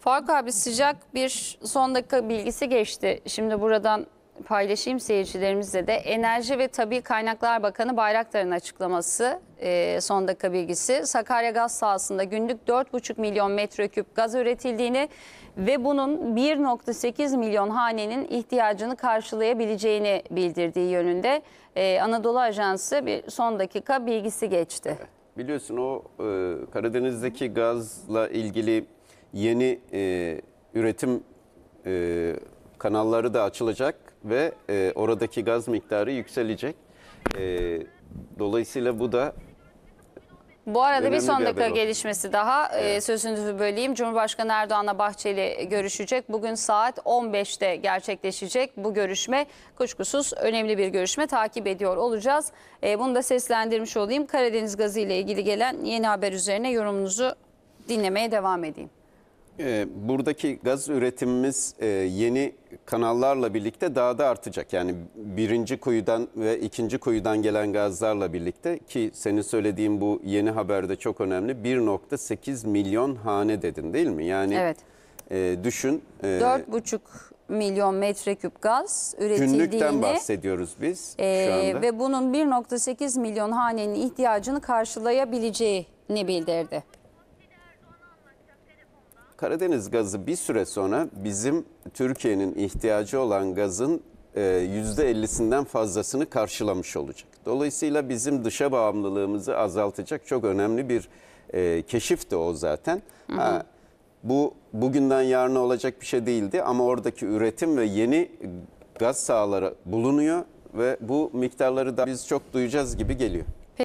Faruk abi sıcak bir son dakika bilgisi geçti. Şimdi buradan paylaşayım seyircilerimizle de. Enerji ve Tabi Kaynaklar Bakanı Bayraktar'ın açıklaması e, son dakika bilgisi. Sakarya gaz sahasında günlük 4,5 milyon metreküp gaz üretildiğini ve bunun 1,8 milyon hanenin ihtiyacını karşılayabileceğini bildirdiği yönünde e, Anadolu Ajansı bir son dakika bilgisi geçti. Biliyorsun o e, Karadeniz'deki gazla ilgili yeni e, üretim e, kanalları da açılacak ve e, oradaki gaz miktarı yükselecek. E, dolayısıyla bu da bu arada bir son bir dakika gelişmesi daha e, evet. sözünüzü böleyim. Cumhurbaşkanı Erdoğan'la Bahçeli görüşecek. Bugün saat 15'te gerçekleşecek bu görüşme. Kuşkusuz önemli bir görüşme takip ediyor olacağız. E, bunu da seslendirmiş olayım. Karadeniz gazı ile ilgili gelen yeni haber üzerine yorumunuzu dinlemeye devam edeyim. Ee, buradaki gaz üretimimiz e, yeni kanallarla birlikte daha da artacak. Yani birinci kuyudan ve ikinci kuyudan gelen gazlarla birlikte ki senin söylediğin bu yeni haberde çok önemli 1.8 milyon hane dedin değil mi? Yani evet. E, düşün. E, 4,5 milyon metreküp gaz üretildiğini günlükten bahsediyoruz biz e, şu anda. Ve bunun 1.8 milyon hanenin ihtiyacını karşılayabileceğini bildirdi. Karadeniz gazı bir süre sonra bizim Türkiye'nin ihtiyacı olan gazın %50'sinden e, fazlasını karşılamış olacak. Dolayısıyla bizim dışa bağımlılığımızı azaltacak çok önemli bir e, keşif de o zaten. Hı hı. Ha, bu bugünden yarına olacak bir şey değildi ama oradaki üretim ve yeni gaz sahaları bulunuyor ve bu miktarları da biz çok duyacağız gibi geliyor.